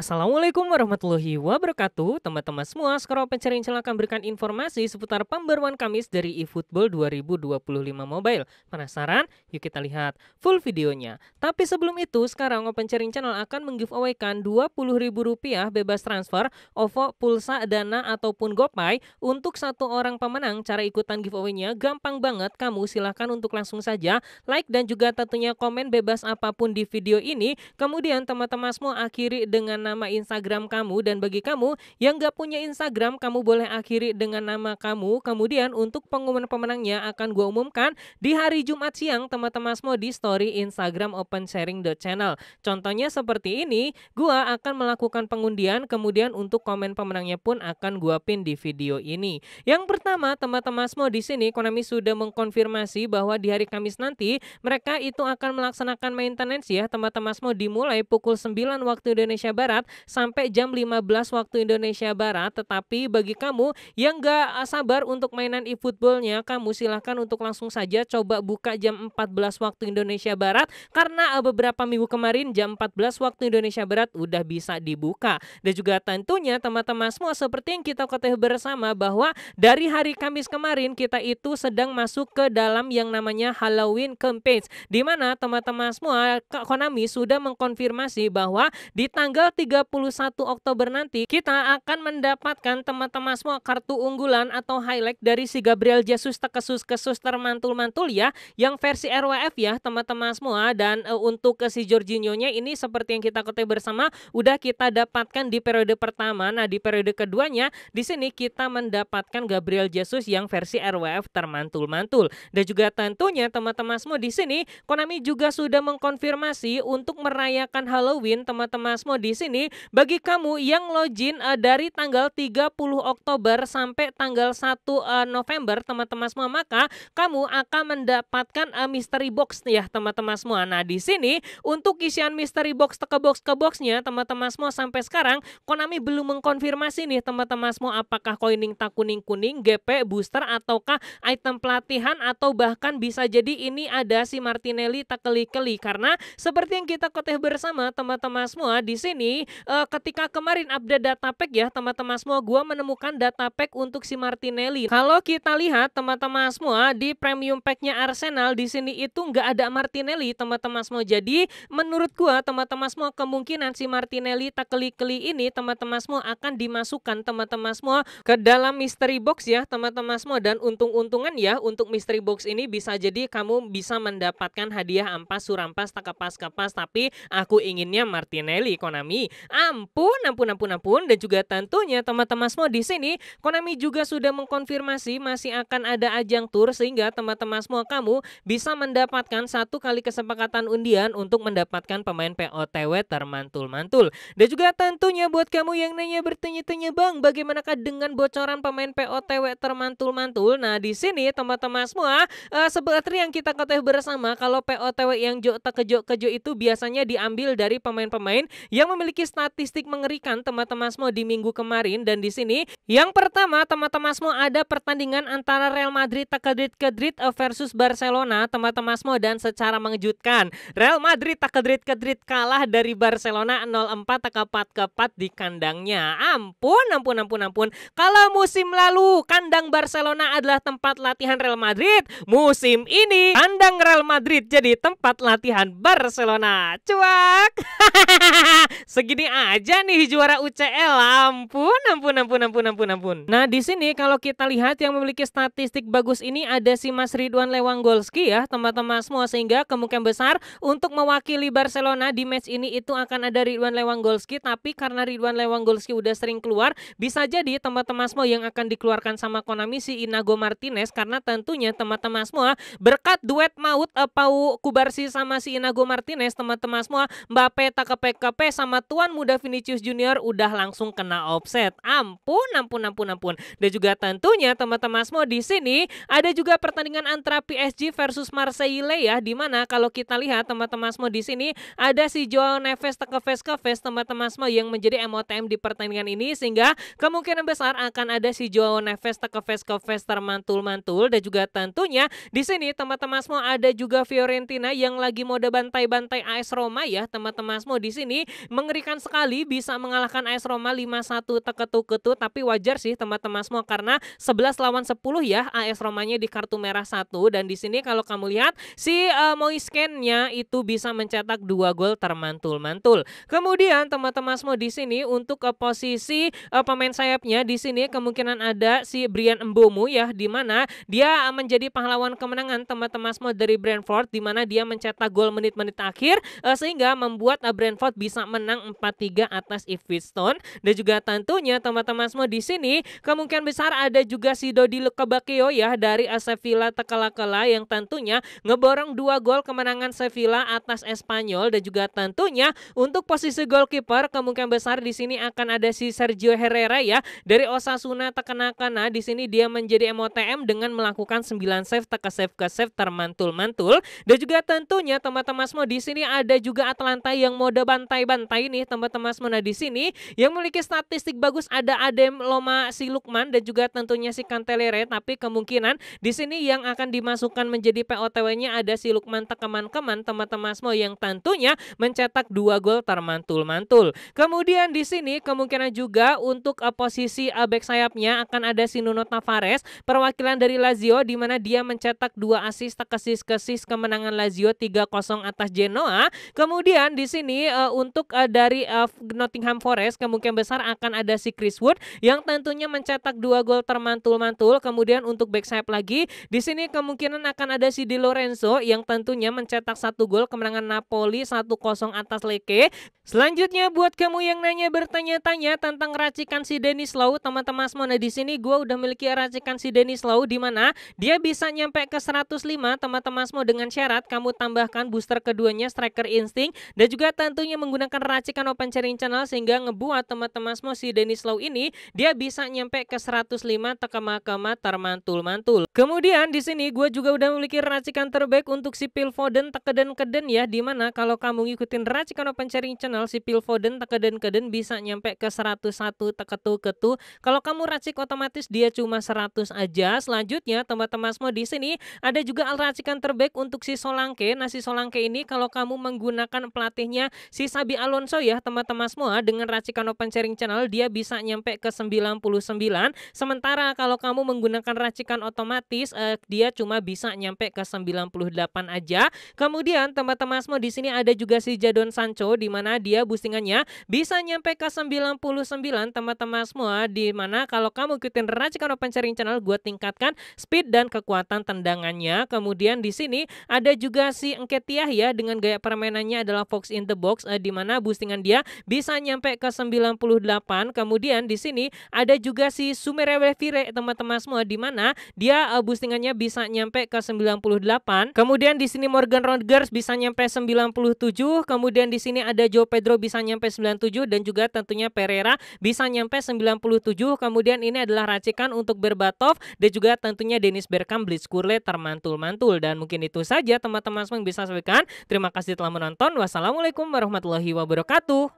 Assalamualaikum warahmatullahi wabarakatuh Teman-teman semua, sekarang pencari channel akan berikan informasi seputar pembaruan Kamis dari eFootball 2025 Mobile Penasaran? Yuk kita lihat full videonya Tapi sebelum itu, sekarang Open Sharing Channel akan menggiveawaykan Rp20.000 bebas transfer OVO, Pulsa, Dana, ataupun GoPay Untuk satu orang pemenang, cara ikutan giveaway-nya gampang banget Kamu silahkan untuk langsung saja like dan juga tentunya komen bebas apapun di video ini Kemudian teman-teman semua akhiri dengan nama Instagram kamu dan bagi kamu yang gak punya Instagram kamu boleh akhiri dengan nama kamu. Kemudian untuk pengumuman pemenangnya akan gue umumkan di hari Jumat siang teman-teman semua di story Instagram Open Sharing The Channel. Contohnya seperti ini, gue akan melakukan pengundian kemudian untuk komen pemenangnya pun akan gue pin di video ini. Yang pertama teman-teman semua di sini Konami sudah mengkonfirmasi bahwa di hari Kamis nanti mereka itu akan melaksanakan maintenance ya teman-teman semua dimulai pukul 9 waktu Indonesia Barat Barat sampai jam 15 waktu Indonesia Barat. Tetapi bagi kamu yang nggak eh, sabar untuk mainan e-footballnya, kamu silahkan untuk langsung saja coba buka jam 14 waktu Indonesia Barat karena eh, beberapa minggu kemarin jam 14 waktu Indonesia Barat udah bisa dibuka. Dan juga tentunya teman-teman semua seperti yang kita ketahui bersama bahwa dari hari Kamis kemarin kita itu sedang masuk ke dalam yang namanya Halloween campaign di mana teman-teman semua Konami sudah mengkonfirmasi bahwa di tanggal 31 Oktober nanti kita akan mendapatkan teman-teman semua kartu unggulan atau highlight dari si Gabriel Jesus tekesus kesus termantul-mantul ya yang versi RWF ya teman-teman semua dan e, untuk ke si Jorginho-nya ini seperti yang kita ketahui bersama udah kita dapatkan di periode pertama. Nah, di periode keduanya di sini kita mendapatkan Gabriel Jesus yang versi RWF termantul-mantul. Dan juga tentunya teman-teman semua di sini Konami juga sudah mengkonfirmasi untuk merayakan Halloween teman-teman semua di sini ini bagi kamu yang login uh, dari tanggal 30 Oktober sampai tanggal 1 uh, eh, November teman-teman semua maka kamu akan mendapatkan uh, mystery box ya teman-teman semua. Nah, di sini untuk isian mystery box ke box ke boxnya teman-teman semua sampai sekarang Konami belum mengkonfirmasi nih teman-teman semua apakah koining tak kuning-kuning, GP booster ataukah item pelatihan atau bahkan bisa jadi ini ada si Martinelli tak keli-keli karena seperti yang kita kutip bersama teman-teman semua di sini uh, ketika kemarin update data pack ya teman-teman semua gua menemukan data pack untuk si Martinelli. Kalau kita lihat teman-teman semua di premium packnya Arsenal di sini itu nggak ada Martinelli teman-teman semua. Jadi menurut gua teman-teman semua kemungkinan si Martinelli takeli-keli ini teman-teman semua akan dimasukkan teman-teman semua ke dalam mystery box ya teman-teman semua dan untung-untungan ya untuk mystery box ini bisa jadi kamu bisa mendapatkan hadiah ampas surampas tak kepas kapas tapi aku inginnya Martinelli Konami Ampun, ampun, ampun, ampun. Dan juga tentunya teman-teman semua di sini, Konami juga sudah mengkonfirmasi masih akan ada ajang tour sehingga teman-teman semua kamu bisa mendapatkan satu kali kesepakatan undian untuk mendapatkan pemain POTW termantul-mantul. Dan juga tentunya buat kamu yang nanya bertanya-tanya bang, bagaimanakah dengan bocoran pemain POTW termantul-mantul? Nah di sini teman-teman semua, uh, seperti yang kita ketahui bersama, kalau POTW yang jok tak kejok kejo itu biasanya diambil dari pemain-pemain yang memiliki memiliki statistik mengerikan teman-teman semua di minggu kemarin dan di sini yang pertama teman-teman semua ada pertandingan antara Real Madrid Takadrit kedrit eh, versus Barcelona teman-teman semua dan secara mengejutkan Real Madrid Takadrit kedrit kalah dari Barcelona 0-4 takapat kepat di kandangnya. Ampun, ampun, ampun, ampun. Kalau musim lalu kandang Barcelona adalah tempat latihan Real Madrid, musim ini kandang Real Madrid jadi tempat latihan Barcelona. Cuak. Segini aja nih juara UCL. Ampun, ampun, ampun, ampun, ampun, ampun. Nah, di sini kalau kita lihat yang memiliki statistik bagus ini ada si Mas Ridwan Lewangolski ya, teman-teman semua sehingga kemungkinan besar untuk mewakili Barcelona di match ini itu akan ada Ridwan Lewangolski tapi karena Ridwan Lewangolski udah sering keluar, bisa jadi teman-teman semua yang akan dikeluarkan sama Konami si Inago Martinez karena tentunya teman-teman semua ah, berkat duet maut eh, Pau Kubarsi sama si Inago Martinez teman-teman semua ah, Mbappe tak kepe sama Tuan Muda Vinicius Junior udah langsung kena offset. Ampun, ampun, ampun, ampun. Dan juga tentunya teman-teman semua di sini ada juga pertandingan antara PSG versus Marseille ya, Dimana kalau kita lihat teman-teman semua di sini ada si Joao Neves tekeves keves teman-teman semua yang menjadi MOTM di pertandingan ini sehingga kemungkinan besar akan ada si Joao Neves tekeves keves termantul-mantul dan juga tentunya di sini teman-teman semua ada juga Fiorentina yang lagi mode bantai-bantai AS Roma ya teman-teman semua di sini meng mengerikan sekali bisa mengalahkan AS Roma 5-1 teketu-ketu tapi wajar sih teman-teman semua karena 11 lawan 10 ya AS Romanya di kartu merah 1 dan di sini kalau kamu lihat si uh, eh, Moiskennya itu bisa mencetak dua gol termantul-mantul. Kemudian teman-teman semua di sini untuk uh, posisi uh, pemain sayapnya di sini kemungkinan ada si Brian Mbomu ya di mana dia menjadi pahlawan kemenangan teman-teman semua dari Brentford di mana dia mencetak gol menit-menit akhir uh, sehingga membuat uh, Brentford bisa menang menang 4-3 atas Ifitstone dan juga tentunya teman-teman semua di sini kemungkinan besar ada juga si Dodi Lukabakio ya dari Sevilla Tekelakela yang tentunya ngeborong dua gol kemenangan Sevilla atas Espanyol dan juga tentunya untuk posisi goalkeeper kemungkinan besar di sini akan ada si Sergio Herrera ya dari Osasuna tekena di sini dia menjadi MOTM dengan melakukan 9 save teka save ke save termantul-mantul dan juga tentunya teman-teman semua di sini ada juga Atlanta yang mode bantai-bantai nih teman-teman semua nah, di sini yang memiliki statistik bagus ada Adem Loma si Lukman dan juga tentunya si Kantelere tapi kemungkinan di sini yang akan dimasukkan menjadi POTW-nya ada si Lukman Tekeman-Keman teman-teman semua yang tentunya mencetak dua gol termantul-mantul. Kemudian di sini kemungkinan juga untuk eh, posisi eh, back sayapnya akan ada si Nuno Tavares perwakilan dari Lazio di mana dia mencetak dua asis kesis-kesis kemenangan Lazio 3-0 atas Genoa. Kemudian di sini eh, untuk ada dari uh, Nottingham Forest kemungkinan besar akan ada si Chris Wood yang tentunya mencetak dua gol termantul-mantul. Kemudian untuk backside lagi di sini kemungkinan akan ada si Di Lorenzo yang tentunya mencetak satu gol kemenangan Napoli 1-0 atas Leke. Selanjutnya buat kamu yang nanya bertanya-tanya tentang racikan si Dennis Lau, teman-teman semua di sini gue udah miliki racikan si Dennis Lau di mana dia bisa nyampe ke 105 teman-teman semua dengan syarat kamu tambahkan booster keduanya striker insting dan juga tentunya menggunakan racik menyaksikan Open Sharing Channel sehingga ngebuat teman-teman semua si Dennis Low ini dia bisa nyampe ke 105 tekema-kema termantul-mantul. Kemudian di sini gue juga udah memiliki racikan terbaik untuk si Pilvoden tekeden-keden ya dimana kalau kamu ngikutin racikan Open Sharing Channel si Pilvoden tekeden-keden bisa nyampe ke 101 teketu-ketu. Kalau kamu racik otomatis dia cuma 100 aja. Selanjutnya teman-teman semua di sini ada juga racikan terbaik untuk si Solangke. nasi si ini kalau kamu menggunakan pelatihnya si Sabi Alonso ya teman-teman semua dengan racikan open sharing channel dia bisa nyampe ke 99 sementara kalau kamu menggunakan racikan otomatis eh, dia cuma bisa nyampe ke 98 aja. Kemudian teman-teman semua di sini ada juga si Jadon Sancho di mana dia boostingannya bisa nyampe ke 99 teman-teman semua di mana kalau kamu ikutin racikan open sharing channel gue tingkatkan speed dan kekuatan tendangannya. Kemudian di sini ada juga si Engketiah ya dengan gaya permainannya adalah Fox in the Box eh, di mana boosting dengan dia bisa nyampe ke 98. Kemudian di sini ada juga si Sumerevire teman-teman semua di mana dia uh, boostingannya bisa nyampe ke 98. Kemudian di sini Morgan Rodgers bisa nyampe 97, kemudian di sini ada Joe Pedro bisa nyampe 97 dan juga tentunya Pereira bisa nyampe 97. Kemudian ini adalah racikan untuk Berbatov dan juga tentunya Dennis Bergkamp Blitzkurle termantul-mantul dan mungkin itu saja teman-teman semua yang bisa sampaikan. Terima kasih telah menonton. Wassalamualaikum warahmatullahi wabarakatuh wabarakatuh.